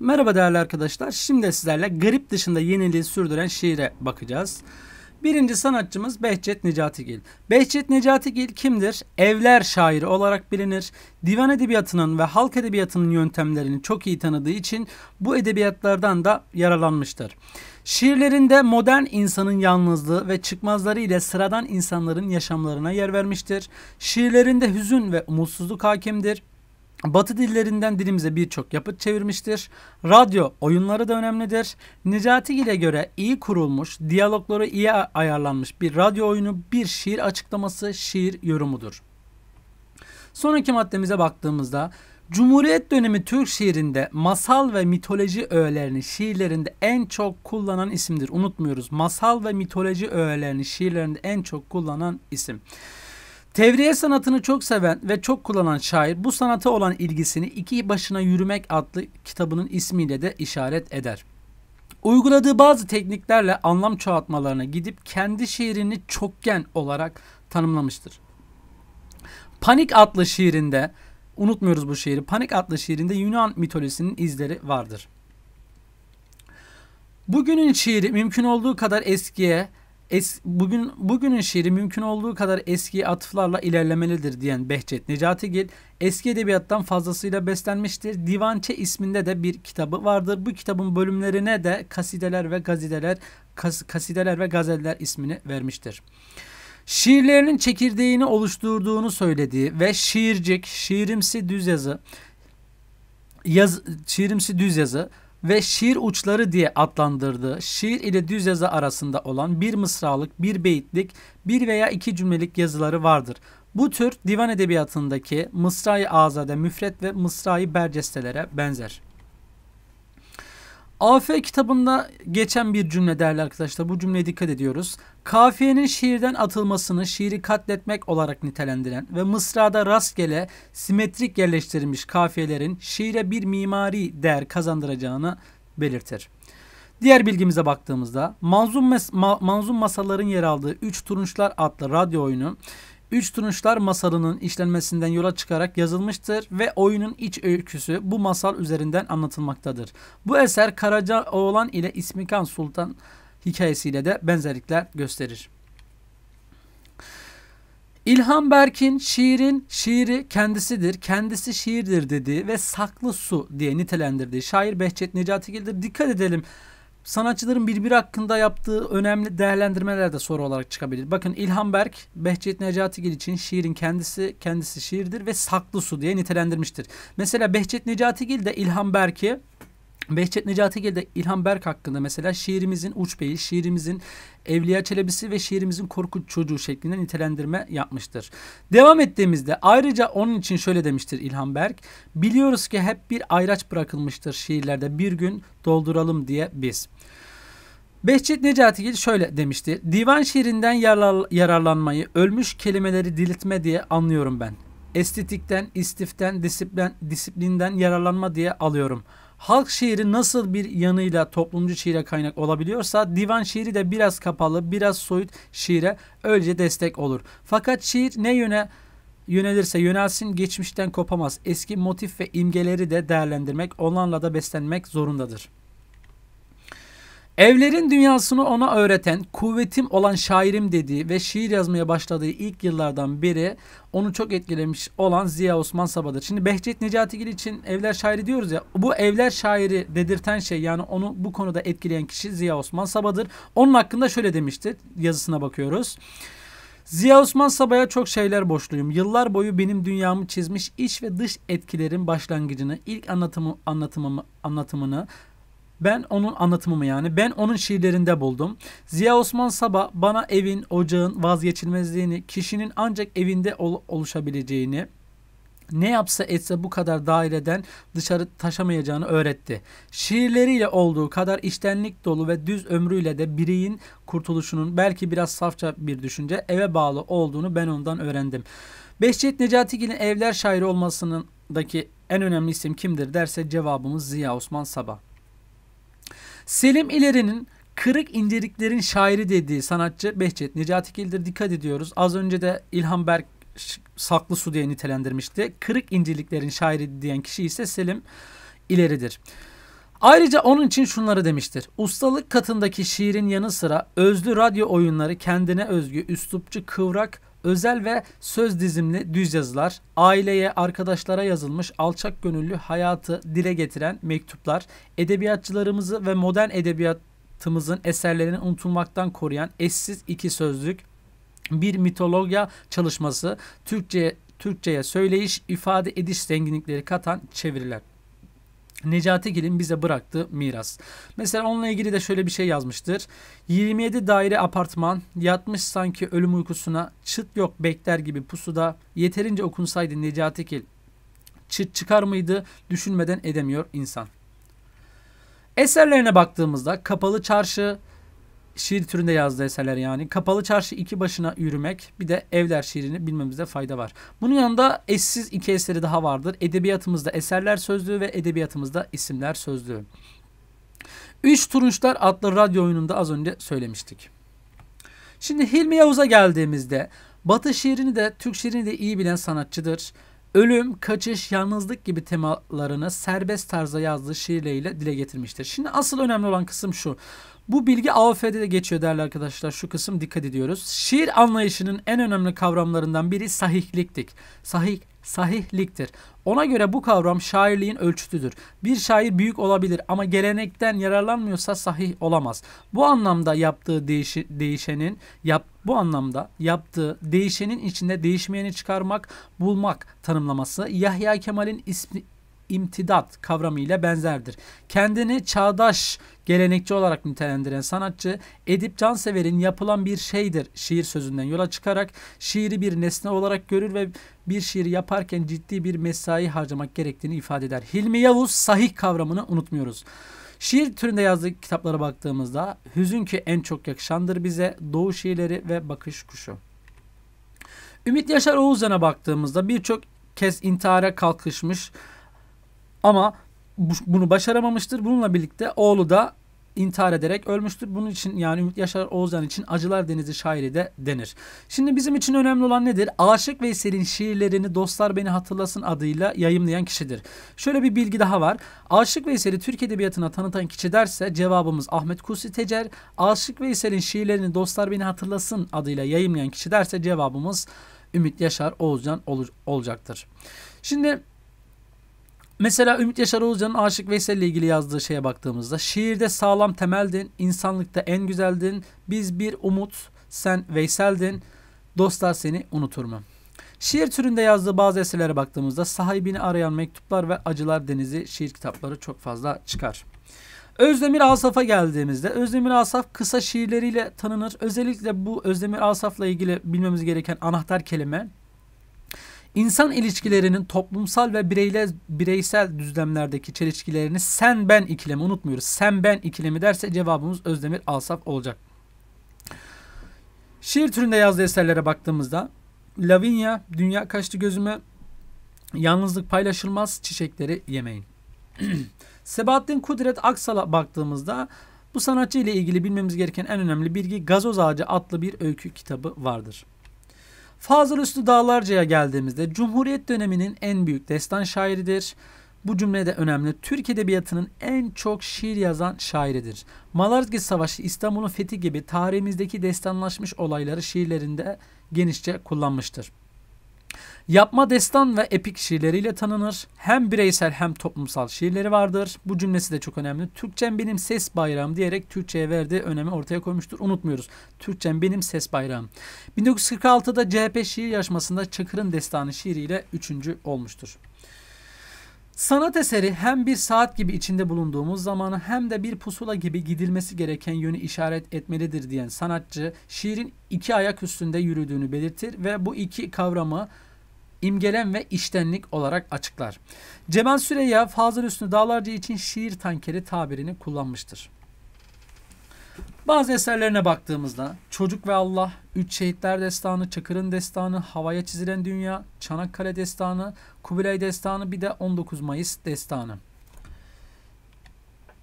Merhaba değerli arkadaşlar. Şimdi sizlerle grip dışında yeniliği sürdüren şiire bakacağız. Birinci sanatçımız Behçet Necatigil. Behçet Necatigil kimdir? Evler şairi olarak bilinir. Divan edebiyatının ve halk edebiyatının yöntemlerini çok iyi tanıdığı için bu edebiyatlardan da yaralanmıştır. Şiirlerinde modern insanın yalnızlığı ve çıkmazları ile sıradan insanların yaşamlarına yer vermiştir. Şiirlerinde hüzün ve umutsuzluk hakimdir. Batı dillerinden dilimize birçok yapıt çevirmiştir. Radyo oyunları da önemlidir. Necati ile göre iyi kurulmuş, diyalogları iyi ayarlanmış bir radyo oyunu bir şiir açıklaması, şiir yorumudur. Sonraki maddemize baktığımızda Cumhuriyet dönemi Türk şiirinde masal ve mitoloji öğelerini şiirlerinde en çok kullanan isimdir. Unutmuyoruz. Masal ve mitoloji öğelerini şiirlerinde en çok kullanan isim. Tevriye sanatını çok seven ve çok kullanan şair bu sanata olan ilgisini İki Başına Yürümek adlı kitabının ismiyle de işaret eder. Uyguladığı bazı tekniklerle anlam çoğaltmalarına gidip kendi şiirini çokgen olarak tanımlamıştır. Panik adlı şiirinde, unutmuyoruz bu şiiri, Panik adlı şiirinde Yunan mitolojisinin izleri vardır. Bugünün şiiri mümkün olduğu kadar eskiye, es, bugün bugünün şiiri mümkün olduğu kadar eski atıflarla ilerlemelidir diyen Behçet Necatigil eski edebiyattan fazlasıyla beslenmiştir. Divançe isminde de bir kitabı vardır. Bu kitabın bölümlerine de kasideler ve gazideler kas, kasideler ve gazeller ismini vermiştir. Şiirlerinin çekirdeğini oluşturduğunu söylediği ve şiircik, şiirimsi düz yazı, yaz, şiirimsi düz yazı, ve şiir uçları diye adlandırdığı şiir ile düz yazı arasında olan bir mısralık, bir beyitlik, bir veya iki cümlelik yazıları vardır. Bu tür divan edebiyatındaki mısrayı azade, müfret ve mısrayı bercestelere benzer. AF kitabında geçen bir cümle değerli arkadaşlar. Bu cümleye dikkat ediyoruz. Kafiyenin şiirden atılmasını şiiri katletmek olarak nitelendiren ve mısrada rastgele simetrik yerleştirilmiş kafiyelerin şiire bir mimari değer kazandıracağını belirtir. Diğer bilgimize baktığımızda manzum, mes- ma- manzum masalların yer aldığı Üç Turunçlar adlı radyo oyunu Üç Turunçlar masalının işlenmesinden yola çıkarak yazılmıştır ve oyunun iç öyküsü bu masal üzerinden anlatılmaktadır. Bu eser Karaca Oğlan ile İsmikan Sultan hikayesiyle de benzerlikler gösterir. İlham Berk'in şiirin şiiri kendisidir, kendisi şiirdir dediği ve saklı su diye nitelendirdiği şair Behçet Necatigil'dir. Dikkat edelim sanatçıların birbiri hakkında yaptığı önemli değerlendirmeler de soru olarak çıkabilir. Bakın İlhan Berk, Behçet Necatigil için şiirin kendisi, kendisi şiirdir ve saklı su diye nitelendirmiştir. Mesela Behçet Necatigil de İlhan Berk'i Behçet Necatigil de İlhan Berk hakkında mesela şiirimizin uç beyi, şiirimizin Evliya Çelebi'si ve şiirimizin korkunç çocuğu şeklinde nitelendirme yapmıştır. Devam ettiğimizde ayrıca onun için şöyle demiştir İlhan Berk. Biliyoruz ki hep bir ayraç bırakılmıştır şiirlerde bir gün dolduralım diye biz. Behçet Necatigil şöyle demişti. Divan şiirinden yararlanmayı ölmüş kelimeleri diriltme diye anlıyorum ben. Estetikten, istiften, disiplin, disiplinden yararlanma diye alıyorum.'' Halk şiiri nasıl bir yanıyla toplumcu şiire kaynak olabiliyorsa divan şiiri de biraz kapalı, biraz soyut şiire öylece destek olur. Fakat şiir ne yöne yönelirse yönelsin geçmişten kopamaz. Eski motif ve imgeleri de değerlendirmek, onlarla da beslenmek zorundadır. Evlerin dünyasını ona öğreten, kuvvetim olan şairim dediği ve şiir yazmaya başladığı ilk yıllardan beri onu çok etkilemiş olan Ziya Osman Sabadır. Şimdi Behçet Necatigil için evler şairi diyoruz ya. Bu evler şairi dedirten şey yani onu bu konuda etkileyen kişi Ziya Osman Sabadır. Onun hakkında şöyle demişti. Yazısına bakıyoruz. Ziya Osman Sabaya çok şeyler boşluyum. Yıllar boyu benim dünyamı çizmiş iç ve dış etkilerin başlangıcını, ilk anlatımı, anlatımımı, anlatımını, ben onun anlatımımı yani. Ben onun şiirlerinde buldum. Ziya Osman Saba bana evin, ocağın vazgeçilmezliğini, kişinin ancak evinde ol- oluşabileceğini, ne yapsa etse bu kadar daireden dışarı taşamayacağını öğretti. Şiirleriyle olduğu kadar içtenlik dolu ve düz ömrüyle de bireyin kurtuluşunun belki biraz safça bir düşünce eve bağlı olduğunu ben ondan öğrendim. Behçet Necatigil'in evler şairi olmasındaki en önemli isim kimdir derse cevabımız Ziya Osman Sabah. Selim İleri'nin kırık inceliklerin şairi dediği sanatçı Behçet Necati Kildir dikkat ediyoruz. Az önce de İlhan Berk saklı su diye nitelendirmişti. Kırık inceliklerin şairi diyen kişi ise Selim İleri'dir. Ayrıca onun için şunları demiştir. Ustalık katındaki şiirin yanı sıra özlü radyo oyunları kendine özgü üslupçu kıvrak özel ve söz dizimli düz yazılar, aileye, arkadaşlara yazılmış alçak gönüllü hayatı dile getiren mektuplar, edebiyatçılarımızı ve modern edebiyatımızın eserlerini unutulmaktan koruyan eşsiz iki sözlük, bir mitologya çalışması, Türkçe Türkçeye söyleyiş, ifade ediş zenginlikleri katan çeviriler. Necati Gil'in bize bıraktığı miras. Mesela onunla ilgili de şöyle bir şey yazmıştır. 27 daire apartman yatmış sanki ölüm uykusuna çıt yok bekler gibi pusuda yeterince okunsaydı Necati Gil çıt çıkar mıydı düşünmeden edemiyor insan. Eserlerine baktığımızda Kapalı Çarşı, şiir türünde yazdığı eserler yani. Kapalı Çarşı iki başına yürümek bir de Evler şiirini bilmemizde fayda var. Bunun yanında eşsiz iki eseri daha vardır. Edebiyatımızda eserler sözlüğü ve edebiyatımızda isimler sözlüğü. Üç Turunçlar adlı radyo oyununda az önce söylemiştik. Şimdi Hilmi Yavuz'a geldiğimizde Batı şiirini de Türk şiirini de iyi bilen sanatçıdır. Ölüm, kaçış, yalnızlık gibi temalarını serbest tarza yazdığı şiirleriyle dile getirmiştir. Şimdi asıl önemli olan kısım şu. Bu bilgi AOF'de de geçiyor değerli arkadaşlar. Şu kısım dikkat ediyoruz. Şiir anlayışının en önemli kavramlarından biri sahihliktir. Sahih sahihliktir. Ona göre bu kavram şairliğin ölçütüdür. Bir şair büyük olabilir ama gelenekten yararlanmıyorsa sahih olamaz. Bu anlamda yaptığı değiş değişenin yap bu anlamda yaptığı değişenin içinde değişmeyeni çıkarmak, bulmak tanımlaması Yahya Kemal'in ismi imtidat kavramıyla benzerdir. Kendini çağdaş gelenekçi olarak nitelendiren sanatçı Edip Cansever'in yapılan bir şeydir şiir sözünden yola çıkarak şiiri bir nesne olarak görür ve bir şiiri yaparken ciddi bir mesai harcamak gerektiğini ifade eder. Hilmi Yavuz sahih kavramını unutmuyoruz. Şiir türünde yazdığı kitaplara baktığımızda hüzün ki en çok yakışandır bize Doğu şiirleri ve Bakış Kuşu. Ümit Yaşar Oğuzcan'a baktığımızda birçok kez intihara kalkışmış ama bu, bunu başaramamıştır. Bununla birlikte oğlu da intihar ederek ölmüştür. Bunun için yani Ümit Yaşar Oğuzhan için Acılar Denizi şairi de denir. Şimdi bizim için önemli olan nedir? Aşık Veysel'in şiirlerini Dostlar Beni Hatırlasın adıyla yayımlayan kişidir. Şöyle bir bilgi daha var. Aşık Veysel'i Türk Edebiyatı'na tanıtan kişi derse cevabımız Ahmet Kusi Tecer. Aşık Veysel'in şiirlerini Dostlar Beni Hatırlasın adıyla yayımlayan kişi derse cevabımız Ümit Yaşar Oğuzcan ol olacaktır. Şimdi Mesela Ümit Yaşar Oğuzcan'ın Aşık Veysel ile ilgili yazdığı şeye baktığımızda şiirde sağlam temeldin, insanlıkta en güzeldin, biz bir umut, sen Veysel'din, dostlar seni unutur mu? Şiir türünde yazdığı bazı eserlere baktığımızda sahibini arayan mektuplar ve acılar denizi şiir kitapları çok fazla çıkar. Özdemir Asaf'a geldiğimizde Özdemir Asaf kısa şiirleriyle tanınır. Özellikle bu Özdemir Asaf'la ilgili bilmemiz gereken anahtar kelime İnsan ilişkilerinin toplumsal ve bireyle, bireysel düzlemlerdeki çelişkilerini sen ben ikilemi unutmuyoruz. Sen ben ikilemi derse cevabımız Özdemir Alsaf olacak. Şiir türünde yazdığı eserlere baktığımızda Lavinia, Dünya Kaçtı Gözüme, Yalnızlık Paylaşılmaz, Çiçekleri Yemeyin. Sebahattin Kudret Aksal'a baktığımızda bu sanatçı ile ilgili bilmemiz gereken en önemli bilgi Gazoz Ağacı adlı bir öykü kitabı vardır. Fazıl Fazılüstü Dağlarca'ya geldiğimizde Cumhuriyet döneminin en büyük destan şairidir. Bu cümle de önemli. Türk Edebiyatı'nın en çok şiir yazan şairidir. Malazgirt Savaşı, İstanbul'un fethi gibi tarihimizdeki destanlaşmış olayları şiirlerinde genişçe kullanmıştır. Yapma destan ve epik şiirleriyle tanınır. Hem bireysel hem toplumsal şiirleri vardır. Bu cümlesi de çok önemli. Türkçem benim ses bayrağım diyerek Türkçe'ye verdiği önemi ortaya koymuştur. Unutmuyoruz. Türkçem benim ses bayrağım. 1946'da CHP şiir yarışmasında Çakır'ın destanı şiiriyle üçüncü olmuştur. Sanat eseri hem bir saat gibi içinde bulunduğumuz zamanı hem de bir pusula gibi gidilmesi gereken yönü işaret etmelidir diyen sanatçı şiirin iki ayak üstünde yürüdüğünü belirtir ve bu iki kavramı imgelem ve iştenlik olarak açıklar. Cemal Süreyya Fazıl Üstü Dağlarca için şiir tankeri tabirini kullanmıştır. Bazı eserlerine baktığımızda Çocuk ve Allah, Üç Şehitler Destanı, Çakır'ın Destanı, Havaya Çizilen Dünya, Çanakkale Destanı, Kubilay Destanı bir de 19 Mayıs Destanı.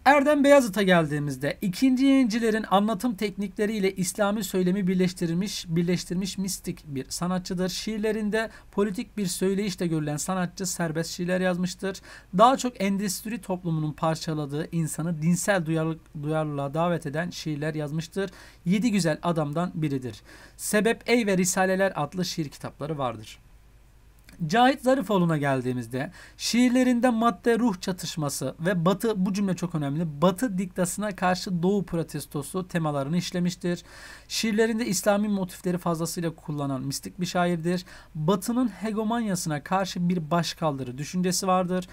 Erdem Beyazıt'a geldiğimizde ikinci yayıncıların anlatım teknikleriyle İslami söylemi birleştirilmiş, birleştirmiş mistik bir sanatçıdır. Şiirlerinde politik bir söyleyişle görülen sanatçı serbest şiirler yazmıştır. Daha çok endüstri toplumunun parçaladığı insanı dinsel duyarlı, duyarlılığa davet eden şiirler yazmıştır. Yedi Güzel Adam'dan biridir. Sebep Ey ve Risaleler adlı şiir kitapları vardır. Cahit Zarifoğlu'na geldiğimizde şiirlerinde madde ruh çatışması ve batı bu cümle çok önemli. Batı diktasına karşı doğu protestosu temalarını işlemiştir. Şiirlerinde İslami motifleri fazlasıyla kullanan mistik bir şairdir. Batının hegemonyasına karşı bir başkaldırı düşüncesi vardır.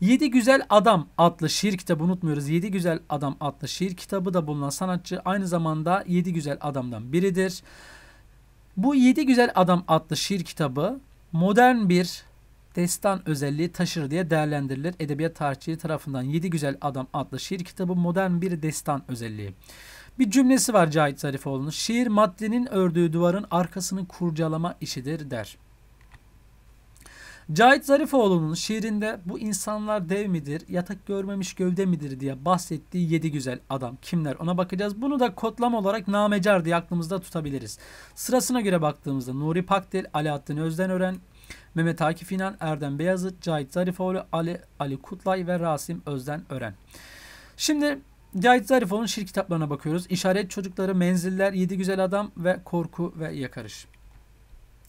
Yedi Güzel Adam adlı şiir kitabı unutmuyoruz. Yedi Güzel Adam adlı şiir kitabı da bulunan sanatçı aynı zamanda Yedi Güzel Adam'dan biridir. Bu Yedi Güzel Adam adlı şiir kitabı modern bir destan özelliği taşır diye değerlendirilir. Edebiyat tarihçileri tarafından Yedi Güzel Adam adlı şiir kitabı modern bir destan özelliği. Bir cümlesi var Cahit Zarifoğlu'nun. Şiir maddenin ördüğü duvarın arkasını kurcalama işidir der. Cahit Zarifoğlu'nun şiirinde bu insanlar dev midir, yatak görmemiş gövde midir diye bahsettiği yedi güzel adam kimler ona bakacağız. Bunu da kodlama olarak namecar diye aklımızda tutabiliriz. Sırasına göre baktığımızda Nuri Pakdil, Alaaddin Özdenören, Mehmet Akif İnan, Erdem Beyazıt, Cahit Zarifoğlu, Ali, Ali Kutlay ve Rasim Özdenören. Şimdi Cahit Zarifoğlu'nun şiir kitaplarına bakıyoruz. İşaret Çocukları, Menziller, Yedi Güzel Adam ve Korku ve Yakarış.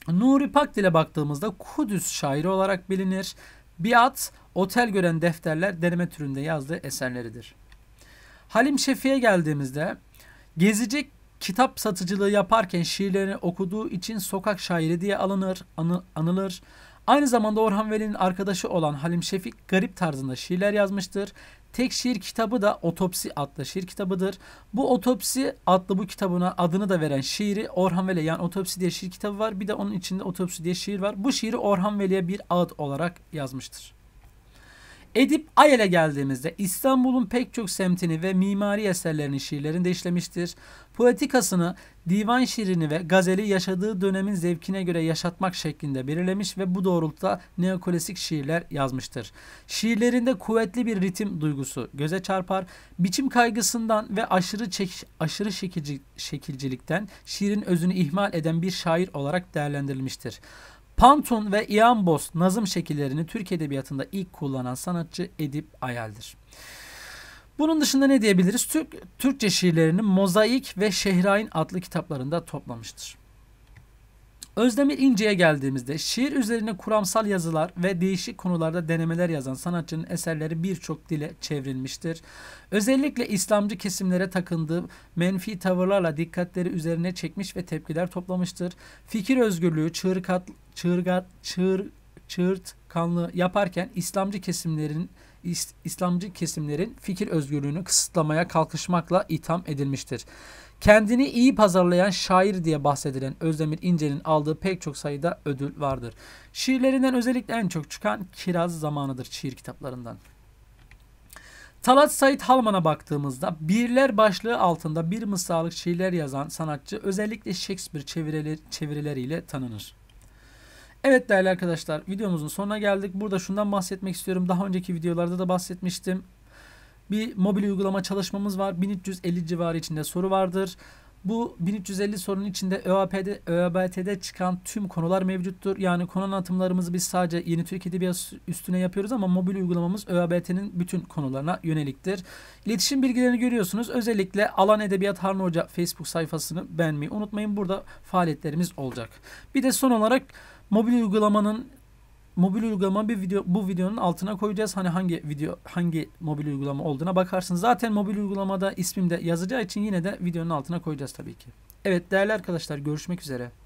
Nuri Pakdil'e baktığımızda Kudüs şairi olarak bilinir. Biat, otel gören defterler deneme türünde yazdığı eserleridir. Halim Şefi'ye geldiğimizde gezici kitap satıcılığı yaparken şiirlerini okuduğu için sokak şairi diye alınır, anı, anılır. Aynı zamanda Orhan Veli'nin arkadaşı olan Halim Şefik garip tarzında şiirler yazmıştır. Tek şiir kitabı da Otopsi adlı şiir kitabıdır. Bu Otopsi adlı bu kitabına adını da veren şiiri Orhan Veli yani Otopsi diye şiir kitabı var. Bir de onun içinde Otopsi diye şiir var. Bu şiiri Orhan Veli'ye bir ad olarak yazmıştır. Edip Ayel'e geldiğimizde İstanbul'un pek çok semtini ve mimari eserlerini şiirlerinde işlemiştir. Poetikasını divan şiirini ve gazeli yaşadığı dönemin zevkine göre yaşatmak şeklinde belirlemiş ve bu doğrultuda neoklasik şiirler yazmıştır. Şiirlerinde kuvvetli bir ritim duygusu göze çarpar. Biçim kaygısından ve aşırı çek, aşırı şekilci, şekilcilikten şiirin özünü ihmal eden bir şair olarak değerlendirilmiştir. Pantun ve iambos nazım şekillerini Türk edebiyatında ilk kullanan sanatçı Edip Ayel'dir. Bunun dışında ne diyebiliriz? Türk, Türkçe şiirlerini Mozaik ve Şehrain adlı kitaplarında toplamıştır. Özdemir İnce'ye geldiğimizde şiir üzerine kuramsal yazılar ve değişik konularda denemeler yazan sanatçının eserleri birçok dile çevrilmiştir. Özellikle İslamcı kesimlere takındığı menfi tavırlarla dikkatleri üzerine çekmiş ve tepkiler toplamıştır. Fikir özgürlüğü, çığırkat, çığırgat, çığır, çığırt kanlı yaparken İslamcı kesimlerin İslamcı kesimlerin fikir özgürlüğünü kısıtlamaya kalkışmakla itham edilmiştir. Kendini iyi pazarlayan şair diye bahsedilen Özdemir İnce'nin aldığı pek çok sayıda ödül vardır. Şiirlerinden özellikle en çok çıkan Kiraz Zamanı'dır şiir kitaplarından. Talat Said Halman'a baktığımızda birler başlığı altında bir mısralık şiirler yazan sanatçı özellikle Shakespeare çevirileri, çevirileriyle tanınır. Evet değerli arkadaşlar videomuzun sonuna geldik. Burada şundan bahsetmek istiyorum. Daha önceki videolarda da bahsetmiştim bir mobil uygulama çalışmamız var. 1350 civarı içinde soru vardır. Bu 1350 sorunun içinde ÖAP'de, ÖABT'de çıkan tüm konular mevcuttur. Yani konu anlatımlarımızı biz sadece Yeni Türk Edebiyatı üstüne yapıyoruz ama mobil uygulamamız ÖABT'nin bütün konularına yöneliktir. İletişim bilgilerini görüyorsunuz. Özellikle Alan Edebiyat Harun Hoca Facebook sayfasını beğenmeyi unutmayın. Burada faaliyetlerimiz olacak. Bir de son olarak mobil uygulamanın mobil uygulama bir video bu videonun altına koyacağız. Hani hangi video hangi mobil uygulama olduğuna bakarsın. Zaten mobil uygulamada ismimde yazacağı için yine de videonun altına koyacağız tabii ki. Evet değerli arkadaşlar görüşmek üzere.